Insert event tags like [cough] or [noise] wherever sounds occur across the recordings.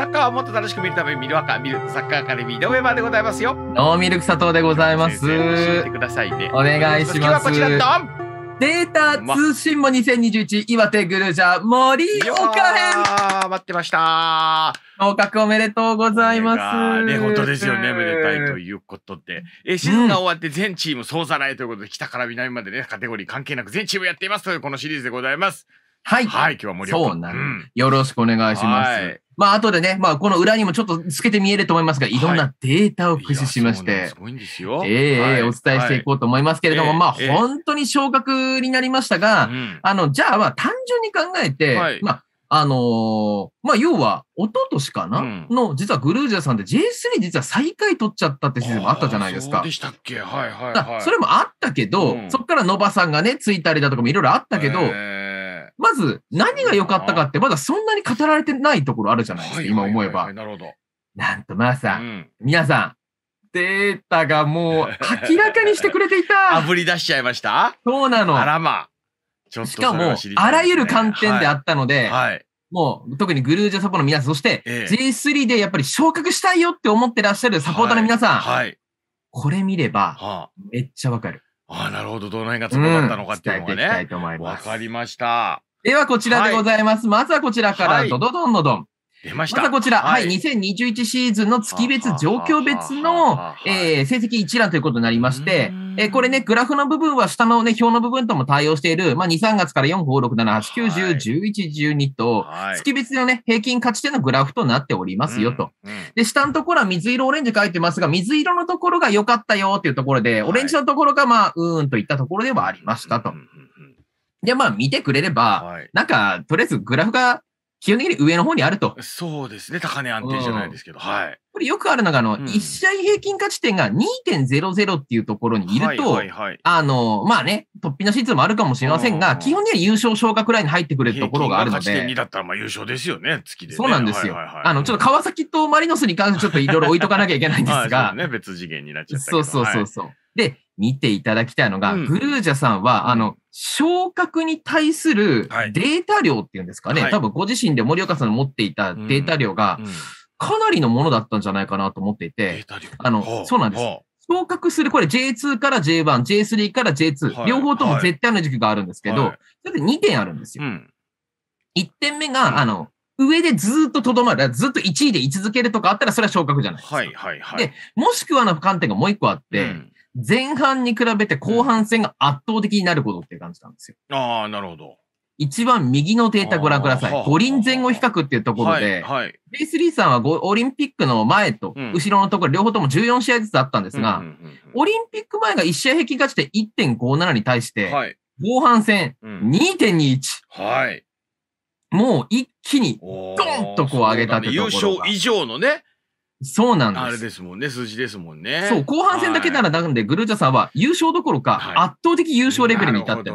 サッカーをもっと楽しく見るためにミルワカミルサッカーアカデミーのメンバーでございますよ。ノーミルク佐藤でございます。教えてくださいね。お願いします。こちらデータ通信も2021岩手グルジャ森岡編待ってました合格おめでとうございますね本当ですよねめでたいということでえシーズンが終わって全チーム総ざらいということで、うん、北から南までねカテゴリー関係なく全チームやっていますというこのシリーズでございますはい、はい、今日は森岡そうな、うん、よろしくお願いしますまあ、後でね、まあ、この裏にもちょっと透けて見えると思いますが、いろんなデータを駆使しまして、ええお伝えしていこうと思いますけれども、まあ、本当に昇格になりましたが、あの、じゃあ、まあ、単純に考えて、まあ、あのー、まあ、要は、一昨年かな、うん、の、実はグルージャさんで J3 実は最下位取っちゃったってシーズンもあったじゃないですか。そうでしたっけはいはい、はい、それもあったけど、うん、そっからノバさんがね、ついたりだとかもいろいろあったけど、えーまず何が良かったかって、まだそんなに語られてないところあるじゃないですか、今思えば。なるほど。なんと、まあさ、うん、皆さん、データがもう明らかにしてくれていた。あ [laughs] ぶり出しちゃいましたそうなの。あらまあ。しかも、あらゆる観点であったので、はいはいもう、特にグルージャサポの皆さん、そして、J3 でやっぱり昇格したいよって思ってらっしゃるサポーターの皆さん、はい、はい、これ見れば、めっちゃわかる。はあ、ああ、なるほど。どの辺がすごかったのかっていうのがね。わ、かりました。ではこちらでございます。はい、まずはこちらから、ドドドンのドン。出ました。まはこちら、はい、はい、2021シーズンの月別、状況別の、えー、成績一覧ということになりまして、えー、これね、グラフの部分は下のね、表の部分とも対応している、まあ、2、3月から4、5、6、7、8、9、10、11、12と、はい、月別のね、平均価値点のグラフとなっておりますよと。で、下のところは水色オレンジ書いてますが、水色のところが良かったよっていうところで、オレンジのところが、まあ、うーんといったところではありましたと。で、まあ見てくれれば、はい、なんか、とりあえずグラフが基本的に上の方にあると。そうですね。高値安定じゃないですけど。うん、はい。これよくあるのが、あの、うん、1試合平均価値点が2.00っていうところにいると、はいはいはい、あの、まあね、突飛なシーもあるかもしれませんが、基本的に優勝昇格ラインに入ってくれるところがあるので。平均だったらまあ優勝ですよね、月で、ね、そうなんですよ、はいはいはい。あの、ちょっと川崎とマリノスに関してちょっといろいろ置いとかなきゃいけないんですが。[laughs] ね、別次元になっちゃったそうそうそうそう。はい、で、見ていただきたいのが、グルージャさんは、あの、昇格に対するデータ量っていうんですかね、はい、多分ご自身で森岡さんの持っていたデータ量が、かなりのものだったんじゃないかなと思っていて、あの、そうなんです。昇格する、これ J2 から J1、J3 から J2、はい、両方とも絶対の時期があるんですけど、はい、それで2点あるんですよ。うん、1点目が、うん、あの、上でずっととどまる、ずっと1位で居続けるとかあったら、それは昇格じゃないですか。はいはいはい。で、もしくはの観点がもう1個あって、うん前半に比べて後半戦が圧倒的になることっていう感じなんですよ。ああ、なるほど。一番右のデータご覧ください。五輪前後比較っていうところで、はいはい、b さんはオリンピックの前と後ろのところ、両方とも14試合ずつあったんですが、オリンピック前が1試合平均勝ちで1.57に対して、はい、後半戦2.21、うん。はい。もう一気にドンとこう上げたってところ、ね、優勝以上のね、そうなんです。あれですもんね、数字ですもんね。そう、後半戦だけならなんで、グルーチャさんは優勝どころか、圧倒的優勝レベルに至って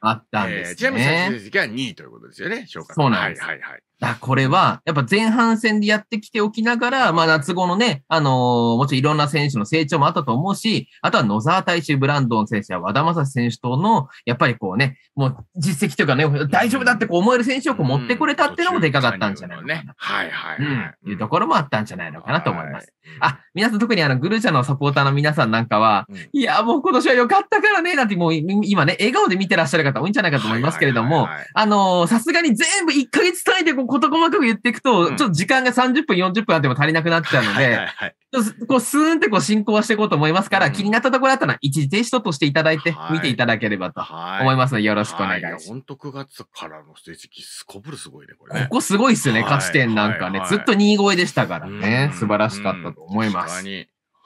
あったんです、ねえー、ちなみに最終的には2位ということですよね、そうなんです。はいはいはい。だこれは、やっぱ前半戦でやってきておきながら、まあ夏後のね、あのー、もちろんいろんな選手の成長もあったと思うし、あとは野沢大衆ブランドン選手や和田正史選手等の、やっぱりこうね、もう実績というかね、大丈夫だってこう思える選手をこう持ってこれたっていうのもでかかったんじゃないのかな。うん、ね、はいはい、はい、うん。いうところもあったんじゃないのかなと思います。はい、あ、皆さん特にあの、グルーチャのサポーターの皆さんなんかは、うん、いや、もう今年は良かったからね、なんてもう今ね、笑顔で見てらっしゃる方多いんじゃないかと思いますけれども、あのー、さすがに全部1ヶ月単位でこう事細かく言っていくと、うん、ちょっと時間が30分、40分あっても足りなくなっちゃうので、はいはいはい、こうスーンってこう進行していこうと思いますから、うん、気になったところだったら一時停止としていただいて、見ていただければと思いますので、よろしくお願いします。本当9月からの成績、すこぶるすごいね、これ、ね、ここすごいっすよね、勝ち点なんかね。はいはいはい、ずっと2位超えでしたからね。素晴らしかったと思います。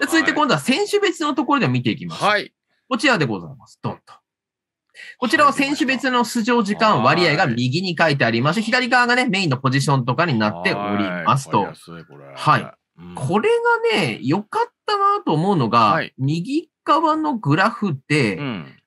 続いて今度は選手別のところで見ていきます。はい、こちらでございます。どんと。こちらは選手別の出場時間割合が右に書いてありまして、左側がね、メインのポジションとかになっておりますと。はい。これがね、良かったなと思うのが、右側のグラフで、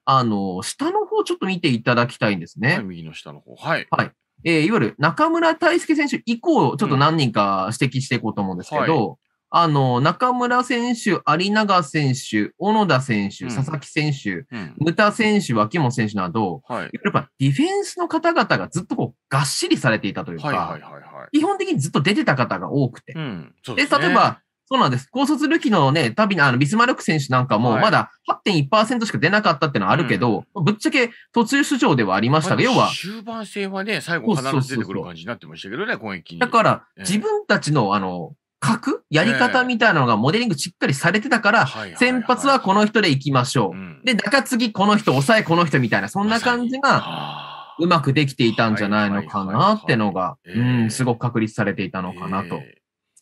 あの、下の方ちょっと見ていただきたいんですね。右の下の方。はい。はい。えー、いわゆる中村大輔選手以降、ちょっと何人か指摘していこうと思うんですけど、あの、中村選手、有永選手、小野田選手、佐々木選手、牟、う、ん、選手、脇本選手など、はい、やっぱディフェンスの方々がずっとこう、がっしりされていたというか、はいはいはいはい、基本的にずっと出てた方が多くて。うんでね、で、例えば、そうなんです。高卒ルキのね、旅のあの、ビスマルク選手なんかも、まだ8.1%しか出なかったってのはあるけど、ぶっちゃけ途中出場ではありましたが、要は。終盤戦はね、最後必ず出てくる感じになってましたけどね、攻撃に。だから、自分たちの、あの、格やり方みたいなのがモデリングしっかりされてたから、先発はこの人で行きましょう。で、中継ぎこの人、抑えこの人みたいな、そんな感じが、うまくできていたんじゃないのかなってのが、うん、すごく確立されていたのかなと。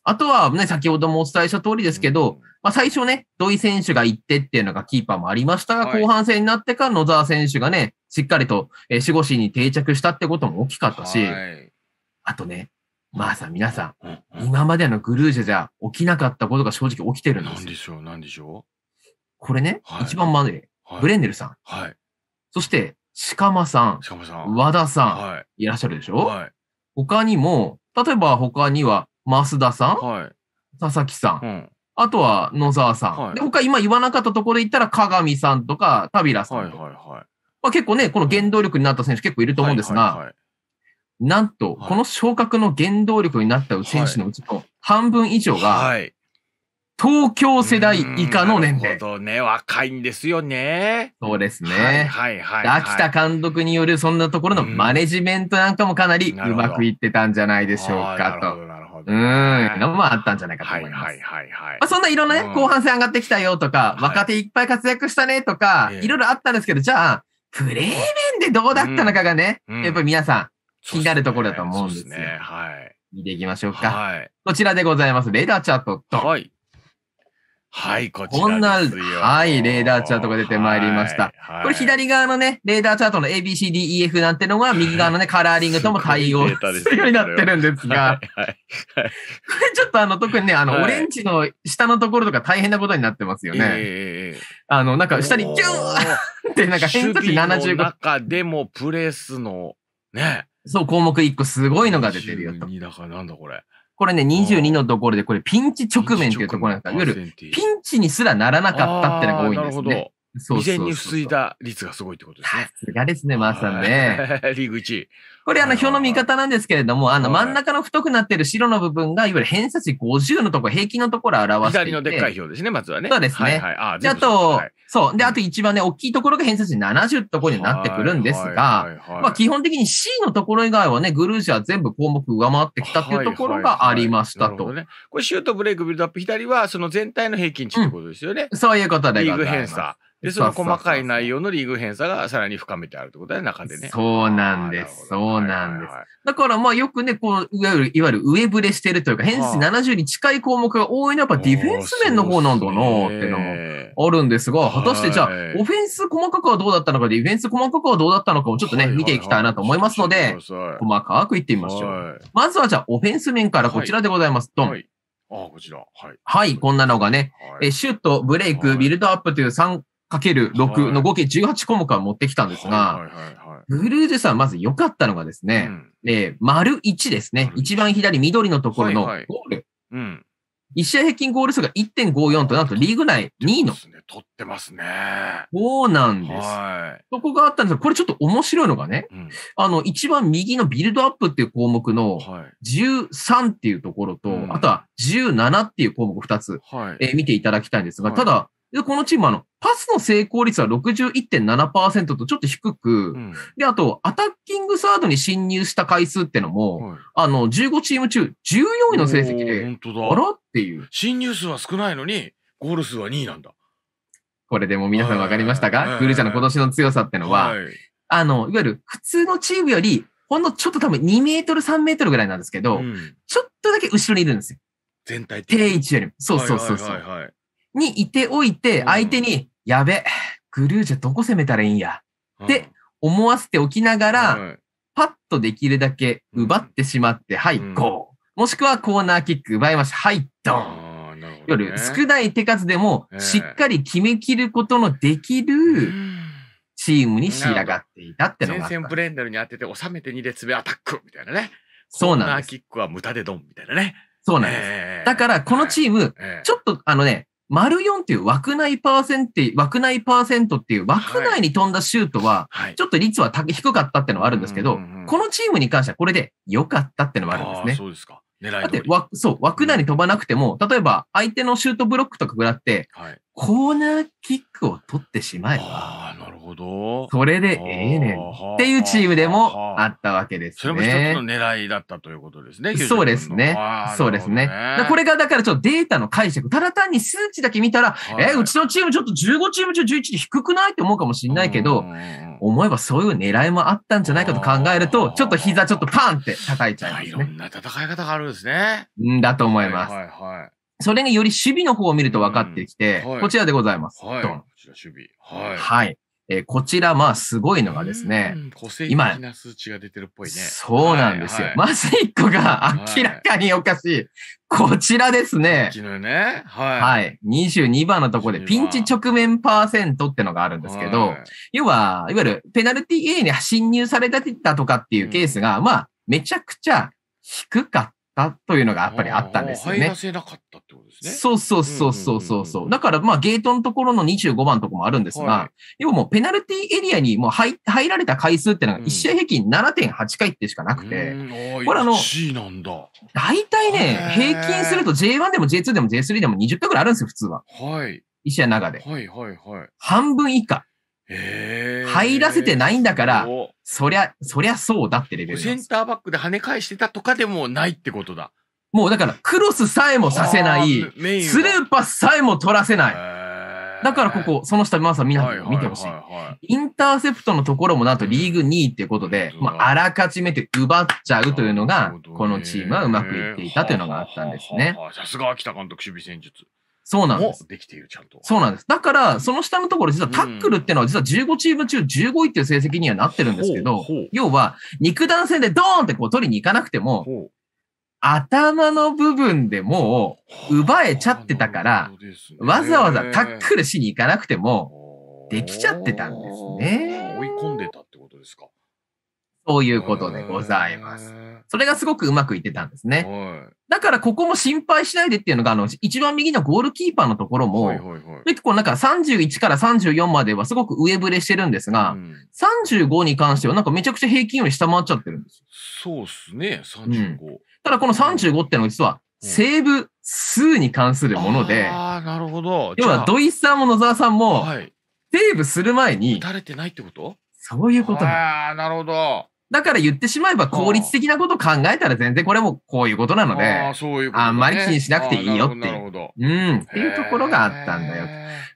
あとはね、先ほどもお伝えした通りですけど、まあ最初ね、土井選手が行ってっていうのがキーパーもありましたが、後半戦になってから野沢選手がね、しっかりと守護神に定着したってことも大きかったし、あとね、まあさ、皆さん、うんうん、今までのグルージュじゃ起きなかったことが正直起きてるんですよ。なんでしょう、なんでしょう。これね、はい、一番まで、はい、ブレンデルさん。はい。そして、鹿間さん。鹿間さん。和田さん。はい。いらっしゃるでしょはい。他にも、例えば他には、増田さん。はい。佐々木さん。うん。あとは野沢さん。はい、で、他今言わなかったところで言ったら、鏡さんとか、田平さん。はいはいはい。まあ結構ね、この原動力になった選手結構いると思うんですが、はいはいはいなんと、この昇格の原動力になった選手のうちの半分以上が、東京世代以下の年齢。なるほどね。若いんですよね。そうですね。はいはいはい、はい、秋田監督によるそんなところのマネジメントなんかもかなりうまくいってたんじゃないでしょうかと。なるほど。うん。のもあったんじゃないかと思います。はいはいはい、はい、まあ、そんないろんなね、後半戦上がってきたよとか、うん、若手いっぱい活躍したねとか、はい、いろいろあったんですけど、じゃあ、プレー面でどうだったのかがね、うん、やっぱり皆さん、気になるところだと思うんですね。はい。見ていきましょうか。はい。こちらでございます。レーダーチャートと。はい。はい、こちらはい、レーダーチャートが出てまいりました。はいはい、これ左側のね、レーダーチャートの ABCDEF なんてのが、右側のね、カラーリングとも対応するようになってるんですが、これちょっとあの、特にね、あの、オレンジの下のところとか大変なことになってますよね。えー、あの、なんか下にギューって、なんか偏差値75。中でもプレスの、ね、そう、項目1個すごいのが出てるよと。22だからなんだこれ。これね、22のところで、これピンチ直面っていうところなんか、いわゆるピンチにすらならなかったってのが多いんですね。未然に防いだ率がすごいってことですね。さすがですね、まさんね。[laughs] リーグ1位。これ、あの、表の見方なんですけれども、あの、真ん中の太くなってる白の部分が、いわゆる偏差値50のところ、平均のところを表していて。左のでっかい表ですね、まずはね。そうですね。はいはい、あで、あと、はい、そう。で、あと一番ね、大きいところが偏差値70ところになってくるんですが、まあ、基本的に C のところ以外はね、グルージャー全部項目上回ってきたというところがありましたと。ね、これ、シュート、ブレイク、ビルドアップ、左は、その全体の平均値ってことですよね。うん、そういうことでございます。リーグ偏差。で、その細かい内容のリーグ偏差がさらに深めてあるってことだよ、中でね。そうなんです。そうなんです。はいはいはい、だからまあよくね、こう、いわゆる、いわゆる上振れしてるというか、偏差値70に近い項目が多いのはやっぱディフェンス面の方なんだなっていうのもあるんですが、果たしてじゃあ、オフェンス細かくはどうだったのか、ディフェンス細かくはどうだったのかをちょっとね、見ていきたいなと思いますので、細かくいってみましょう。まずはじゃあ、オフェンス面からこちらでございます。ドン。はいああ、こちら。はい。はい、こんなのがね、はい、えシュート、ブレイク、ビルドアップという3かける6の合計18項目は持ってきたんですが、ブルーズさんまず良かったのがですね、うん、えー、丸1ですね。一番左緑のところのゴール。はいはい、うん。一試合平均ゴール数が1.54と、なんとリーグ内2位の。取ってますね。そうなんです。はい、そこがあったんですが、これちょっと面白いのがね、うん、あの、一番右のビルドアップっていう項目の13っていうところと、はい、あとは17っていう項目2つ、はえー、見ていただきたいんですが、ただ、で、このチームあの、パスの成功率は61.7%とちょっと低く、うん、で、あと、アタッキングサードに侵入した回数ってのも、はい、あの、15チーム中14位の成績で、本当だあらっていう。侵入数は少ないのに、ゴール数は2位なんだ。これでも皆さん分かりましたかグルジャの今年の強さってのは、はい、あの、いわゆる普通のチームより、ほんのちょっと多分2メートル、3メートルぐらいなんですけど、うん、ちょっとだけ後ろにいるんですよ。全体的に。定位置よりも。そうそうそうそう。はいはいはいはいにいておいて、相手に、やべ、グルージャどこ攻めたらいいんや、って思わせておきながら、パッとできるだけ奪ってしまって、はい、ゴー。もしくはコーナーキック奪いました。はい、ドン。夜、ね、少ない手数でもしっかり決めきることのできるチームに仕上がっていたってのが。前線ブレンダルに当てて収めて2列目アタックみたいなね。そうなんです。コーナーキックは無駄でドンみたいなね。そうなんです。えー、だからこのチーム、ちょっとあのね、丸4っていう枠内パーセンて、枠内パーセントっていう枠内に飛んだシュートは、ちょっと率は低かったってのはあるんですけど、このチームに関してはこれで良かったってのはあるんですね。そうですか。だってそう、枠内に飛ばなくても、例えば相手のシュートブロックとか食らって、コーナーキックを取ってしまえば、ほど。それでええねんっていうチームでもあったわけですね。それも一つの狙いだったということですね。そうですね。そうですね。これがだからちょっとデータの解釈。ただ単に数値だけ見たら、はい、えー、うちのチームちょっと15チーム中11で低くないって思うかもしれないけど、思えばそういう狙いもあったんじゃないかと考えると、ちょっと膝ちょっとパンって叩いちゃいますね。いろんな戦い方があるんですね。んだと思います。はい、はいはいそれにより守備の方を見ると分かってきて、うんはい、こちらでございます。はい。守備。はい。はい。えー、こちら、まあ、すごいのがですね、個性的な数値が出てるっぽいね。そうなんですよ。はいはい、まず一個が明らかにおかしい。はい、こちらですね。昨日ね。はい。はい。22番のところで、ピンチ直面パーセントってのがあるんですけど、はい、要は、いわゆるペナルティーエリに侵入されたとかっていうケースが、うん、まあ、めちゃくちゃ低かったというのがやっぱりあったんですよね。入らせなかっってことですね。そうそうそうそうそうそう。だからまあゲートのところの25番とこもあるんですが、はい、要はもうペナルティエリアにもう入入られた回数ってのが1試合平均7.8回ってしかなくて、うん、これあの、なんだ大体ね、平均すると J1 でも J2 でも J3 でも20回ぐらいあるんですよ、普通は。はい。1試合の中で。はいはいはい。半分以下。入らせてないんだから、そりゃ、そりゃそうだってレベル。センターバックで跳ね返してたとかでもないってことだ。もうだからクロスさえもさせない、スルーパスさえも取らせない。だからここ、その下、皆さん見てほしい。インターセプトのところもなんとリーグ2位っていうことで、まあ、あらかじめて奪っちゃうというのが、このチームはうまくいっていたというのがあったんですね。さすが秋田監督守備戦術。そうなんです。できている、ちゃんと。そうなんです。だから、その下のところ、実はタックルっていうのは、実は15チーム中15位っていう成績にはなってるんですけど、要は、肉弾戦でドーンってこう取りに行かなくても、頭の部分でもう奪えちゃってたから、わざわざタックルしに行かなくても、できちゃってたんですね。追い込んでたってことですかそういうことでございます。それがすごくうまくいってたんですね。だからここも心配しないでっていうのが、あの、一番右のゴールキーパーのところも、結構なんか31から34まではすごく上振れしてるんですが、35に関してはなんかめちゃくちゃ平均より下回っちゃってるんですそうっすね、35、ただこの35ってのは実はセーブ数に関するもので、ああ、なるほど。要は土井さんも野沢さんも、はい、セーブする前に、打たれてないってことそういうことああ、なるほど。だから言ってしまえば効率的なことを考えたら全然これもこういうことなので、あううね、あんまり気にしなくていいよっていう。うん、っていうところがあったんだよ。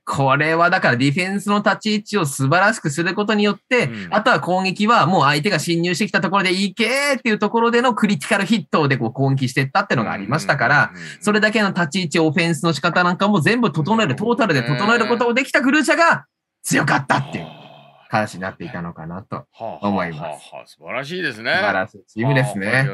これはだからディフェンスの立ち位置を素晴らしくすることによって、うん、あとは攻撃はもう相手が侵入してきたところでいけーっていうところでのクリティカルヒットでこう攻撃していったってのがありましたから、それだけの立ち位置、オフェンスの仕方なんかも全部整える、トータルで整えることをできたグルーシャが強かったっていう。話になっていたのかなと思います。はあはあはあ、素晴らしいですね。素晴らしいチームですね。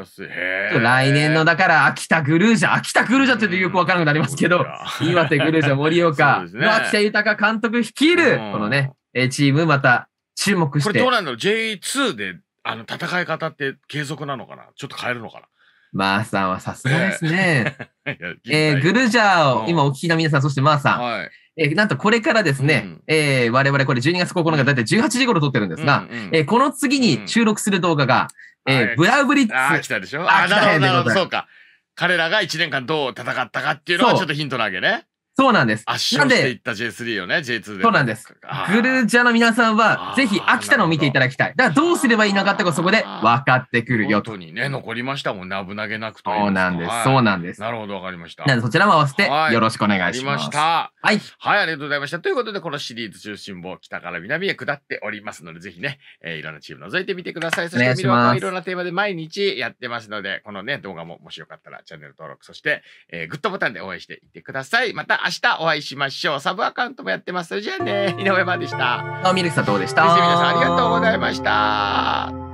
来年のだから秋田グルージャ、秋田グルージャって言うとよくわからなくなりますけど、うん、岩手グルージャ盛岡、ね、秋田豊監督率いる、このね、チームまた注目して。これどうなんだろう ?J2 であの戦い方って継続なのかなちょっと変えるのかなマーさんはさすがですね。[laughs] えー、グルージャーを今お聞きの皆さん、そしてマーさん。はいえー、なんとこれからですね、うん、えー、我々これ12月9日だいたい18時頃撮ってるんですが、うんうん、えー、この次に収録する動画が、うん、えー、ブラウブリッツ。あ来たでしょあ、なるほど、なるほど、そうか。彼らが1年間どう戦ったかっていうのがちょっとヒントなわけね。そうなんです。圧勝していった J3 をね、J2 で。そうなんです。グルージャの皆さんは、ぜひ秋田のを見ていただきたい。だからどうすればいいのかってこそこで分かってくるよと。本当にね、残りましたもんね、危なげなくとそうなんです、はい、そうなんです。なるほど、わかりました。なので、そちらも合わせてよろしくお願いします。ました。はい。はい、ありがとうございました。ということで、このシリーズ中心部を北から南へ下っておりますので、ぜひね、えー、いろんなチーム覗いてみてください。そして、はいろんなテーマで毎日やってますので、このね、動画ももしよかったらチャンネル登録、そして、えー、グッドボタンで応援していってください。また明日お会いしましょう。サブアカウントもやってます。それじゃあね、井上までした。あ、みるさんどうでした皆さんありがとうございました。